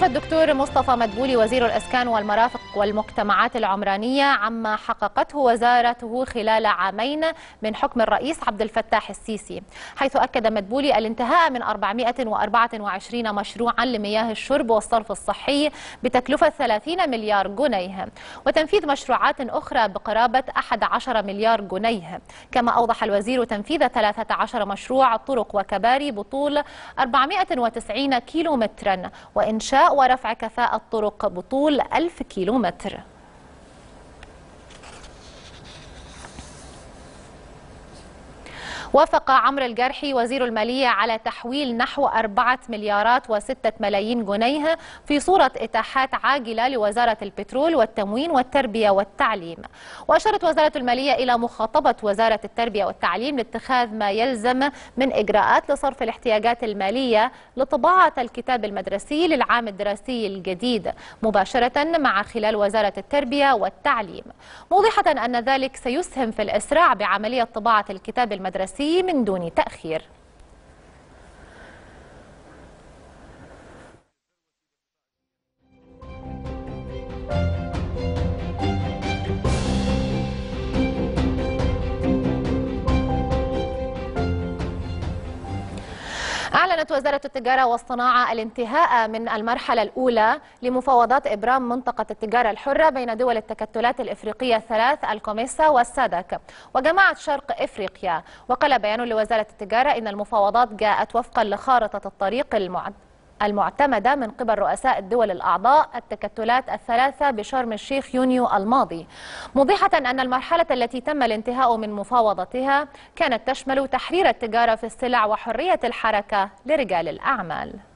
كشف الدكتور مصطفى مدبولي وزير الاسكان والمرافق والمجتمعات العمرانيه عما حققته وزارته خلال عامين من حكم الرئيس عبد الفتاح السيسي، حيث اكد مدبولي الانتهاء من 424 مشروعا لمياه الشرب والصرف الصحي بتكلفه 30 مليار جنيه، وتنفيذ مشروعات اخرى بقرابه 11 مليار جنيه، كما اوضح الوزير تنفيذ 13 مشروع طرق وكباري بطول 490 كيلو مترا وانشاء ورفع كفاءة طرق بطول 1000 كيلومتر وافق عمرو الجرحي وزير المالية على تحويل نحو 4 مليارات و6 ملايين جنيه في صورة إتاحات عاجلة لوزارة البترول والتموين والتربية والتعليم وأشارت وزارة المالية إلى مخاطبة وزارة التربية والتعليم لاتخاذ ما يلزم من إجراءات لصرف الاحتياجات المالية لطباعة الكتاب المدرسي للعام الدراسي الجديد مباشرة مع خلال وزارة التربية والتعليم موضحة أن ذلك سيسهم في الإسراع بعملية طباعة الكتاب المدرسي الثلاثي من دون تأخير أعلنت وزارة التجارة والصناعة الانتهاء من المرحلة الأولى لمفاوضات إبرام منطقة التجارة الحرة بين دول التكتلات الإفريقية الثلاث الكوميسا والسادك وجماعة شرق إفريقيا وقال بيان لوزارة التجارة إن المفاوضات جاءت وفقا لخارطة الطريق المعد المعتمدة من قبل رؤساء الدول الأعضاء التكتلات الثلاثة بشرم الشيخ يونيو الماضي موضحة أن المرحلة التي تم الانتهاء من مفاوضتها كانت تشمل تحرير التجارة في السلع وحرية الحركة لرجال الأعمال